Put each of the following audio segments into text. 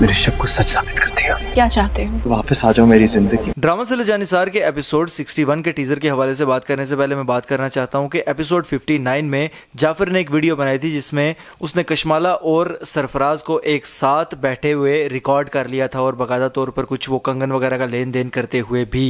मेरे शक को सच साबित कर दिया क्या चाहते हो वापस आ जाओ मेरी जिंदगी ड्रामा से जानिसार के एपिसोड 61 के टीजर के हवाले से बात करने से पहले मैं बात करना चाहता हूँ कि एपिसोड 59 में जाफर ने एक वीडियो बनाई थी जिसमें उसने कशमाला और सरफराज को एक साथ बैठे हुए रिकॉर्ड कर लिया था और बाकायदा तौर पर कुछ वो कंगन वगैरह का लेन देन करते हुए भी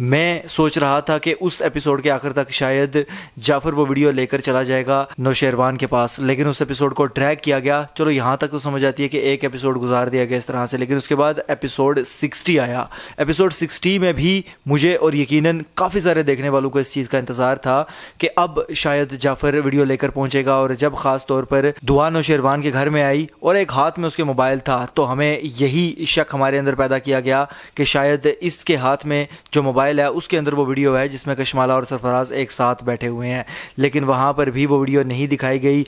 मैं सोच रहा था कि उस एपिसोड के आखिर तक शायद जाफर वो वीडियो लेकर चला जाएगा नौशेरवान के पास लेकिन उस एपिसोड को ड्रैग किया गया चलो यहाँ तक तो समझ आती है कि एक एपिसोड गुजार दिया गया इस तरह से लेकिन उसके बाद एपिसोड 60 आया एपिसोड सिक्सटी में भी मुझे और यकीनन काफ़ी सारे देखने वालों को इस चीज़ का इंतज़ार था कि अब शायद जाफर वीडियो लेकर पहुंचेगा और जब ख़ास तौर पर दुआ नौशेरवान के घर में आई और एक हाथ में उसके मोबाइल था तो हमें यही शक हमारे अंदर पैदा किया गया कि शायद इसके हाथ में जो मोबाइल फाइल है उसके अंदर वो वीडियो है जिसमें कशमाला और सरफराज एक साथ बैठे हुए हैं लेकिन वहाँ पर भी वो वीडियो नहीं दिखाई गई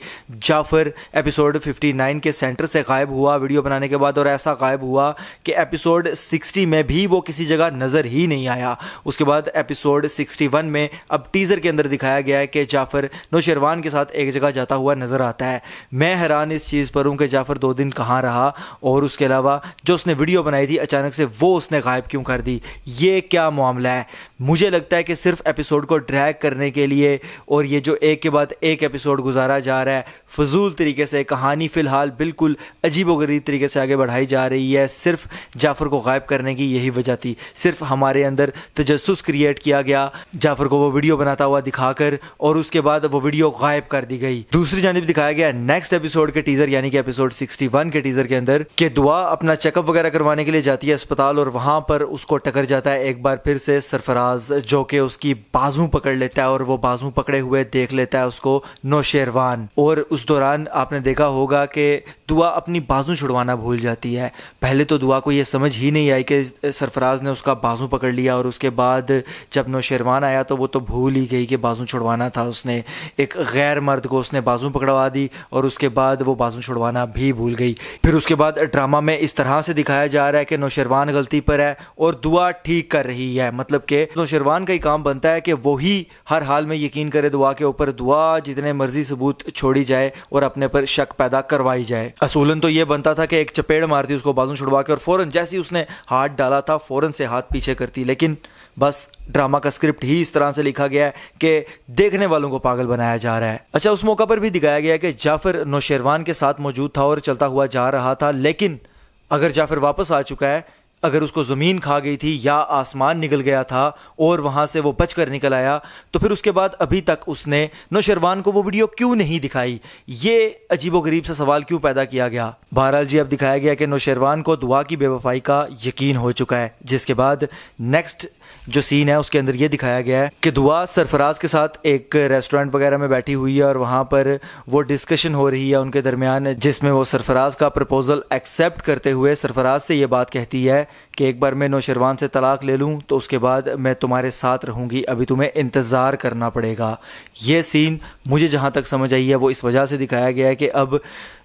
जाफर एपिसोड 59 के सेंटर से गायब हुआ वीडियो बनाने के बाद और ऐसा गायब हुआ कि एपिसोड 60 में भी वो किसी जगह नज़र ही नहीं आया उसके बाद एपिसोड 61 में अब टीज़र के अंदर दिखाया गया है कि जाफर नौशरवान के साथ एक जगह जाता हुआ नज़र आता है मैं हैरान इस चीज़ पर हूँ कि जाफर दो दिन कहाँ रहा और उसके अलावा जो उसने वीडियो बनाई थी अचानक से वो उसने गायब क्यों कर दी ये क्या मामला है रहा है मुझे लगता है कि सिर्फ एपिसोड को ड्रैग करने के लिए और ये जो एक के बाद एक एपिसोड गुजारा जा रहा है फजूल तरीके से कहानी फ़िलहाल बिल्कुल अजीब व गरीब तरीके से आगे बढ़ाई जा रही है सिर्फ जाफ़र को गायब करने की यही वजह थी सिर्फ हमारे अंदर तजस्स क्रिएट किया गया जाफ़र को वो वीडियो बनाता हुआ दिखाकर और उसके बाद वो वीडियो गायब कर दी गई दूसरी जानब दिखाया गया नेक्स्ट एपिसोड के टीज़र यानी कि एपिसोड सिक्सटी के टीज़र के अंदर के दुआ अपना चेकअप वगैरह करवाने के लिए जाती है अस्पताल और वहां पर उसको टकर जाता है एक बार फिर से से सरफराज जो कि उसकी बाजू पकड़ लेता है और वो बाजू पकड़े हुए देख लेता है उसको नौशेरवान और उस दौरान आपने देखा होगा कि दुआ अपनी बाजू छुड़वाना भूल जाती है पहले तो दुआ को यह समझ ही नहीं आई कि सरफराज ने उसका बाजू पकड़ लिया और उसके बाद जब नौशरवान आया तो वो तो भूल ही गई कि बाजू छुड़वाना था उसने एक गैर मर्द को उसने बाजू पकड़वा दी और उसके बाद वो बाजू छुड़वाना भी भूल गई फिर उसके बाद ड्रामा में इस तरह से दिखाया जा रहा है कि नौशरवान गलती पर है और दुआ ठीक कर रही है मतलब कि नौशरवान का ही काम बनता है कि वही हर हाल में यकीन करे दुआ के ऊपर दुआ जितने मर्जी सबूत छोड़ी जाए और अपने पर शक पैदा करवाई जाए असूलन तो ये बनता था कि एक चपेड़ मारती उसको बाजू छुड़वा के और फ़ौरन जैसे ही उसने हाथ डाला था फ़ौरन से हाथ पीछे करती लेकिन बस ड्रामा का स्क्रिप्ट ही इस तरह से लिखा गया है कि देखने वालों को पागल बनाया जा रहा है अच्छा उस मौका पर भी दिखाया गया कि जाफर नौशेरवान के साथ मौजूद था और चलता हुआ जा रहा था लेकिन अगर जाफर वापस आ चुका है अगर उसको ज़मीन खा गई थी या आसमान निकल गया था और वहाँ से वो बच कर निकल आया तो फिर उसके बाद अभी तक उसने नौशरवान को वो वीडियो क्यों नहीं दिखाई ये अजीबोगरीब सा सवाल क्यों पैदा किया गया बहरहाल जी अब दिखाया गया कि नौशरवान को दुआ की बेवफाई का यकीन हो चुका है जिसके बाद नेक्स्ट जो सीन है उसके अंदर ये दिखाया गया है कि दुआ सरफराज के साथ एक रेस्टोरेंट वगैरह में बैठी हुई है और वहाँ पर वो डिस्कशन हो रही है उनके दरमियान जिसमें वो सरफराज का प्रपोजल एक्सेप्ट करते हुए सरफराज से ये बात कहती है कि एक बार मैं नौशरवान से तलाक ले लूँ तो उसके बाद मैं तुम्हारे साथ रहूँगी अभी तुम्हें इंतज़ार करना पड़ेगा ये सीन मुझे जहाँ तक समझ आई है वो इस वजह से दिखाया गया है कि अब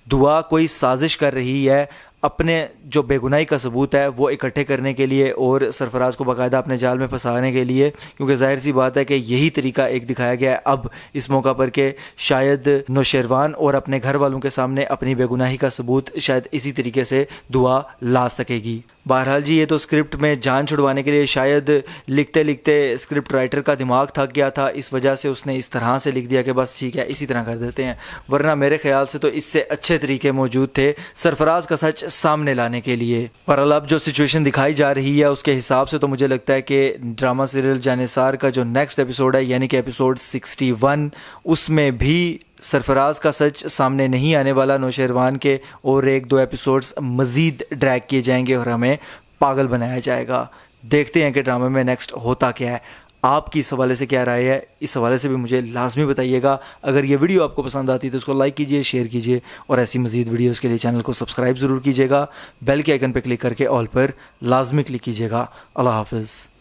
दुआ कोई साजिश कर रही है अपने जो बेगुनाही का सबूत है वो इकट्ठे करने के लिए और सरफराज को बाकायदा अपने जाल में फंसाने के लिए क्योंकि जाहिर सी बात है कि यही तरीका एक दिखाया गया है अब इस मौका पर के शायद नौशरवान और अपने घर वालों के सामने अपनी बेगुनाही का सबूत शायद इसी तरीके से दुआ ला सकेगी बहरहाल जी ये तो स्क्रिप्ट में जान छुड़वाने के लिए शायद लिखते लिखते स्क्रिप्ट राइटर का दिमाग थक गया था इस वजह से उसने इस तरह से लिख दिया कि बस ठीक है इसी तरह कर देते हैं वरना मेरे ख्याल से तो इससे अच्छे तरीके मौजूद थे सरफराज का सच सामने लाने के लिए पर अब जो सिचुएशन दिखाई जा रही है उसके हिसाब से तो मुझे लगता है कि ड्रामा सीरियल जानेसार का जो नेक्स्ट एपिसोड है यानी कि एपिसोड सिक्सटी उसमें भी सरफराज का सच सामने नहीं आने वाला नौशरवान के और एक दो एपिसोड्स मज़ीद ड्रैग किए जाएंगे और हमें पागल बनाया जाएगा देखते हैं कि ड्रामे में नेक्स्ट होता क्या है आपकी इस हवाले से क्या राय है इस हवाले से भी मुझे लाजमी बताइएगा अगर ये वीडियो आपको पसंद आती है तो उसको लाइक कीजिए शेयर कीजिए और ऐसी मजीद वीडियोज़ के लिए चैनल को सब्सक्राइब ज़रूर कीजिएगा बेल के आइकन पर क्लिक करके ऑल पर लाजमी क्लिक कीजिएगा अल्लाह हाफिज़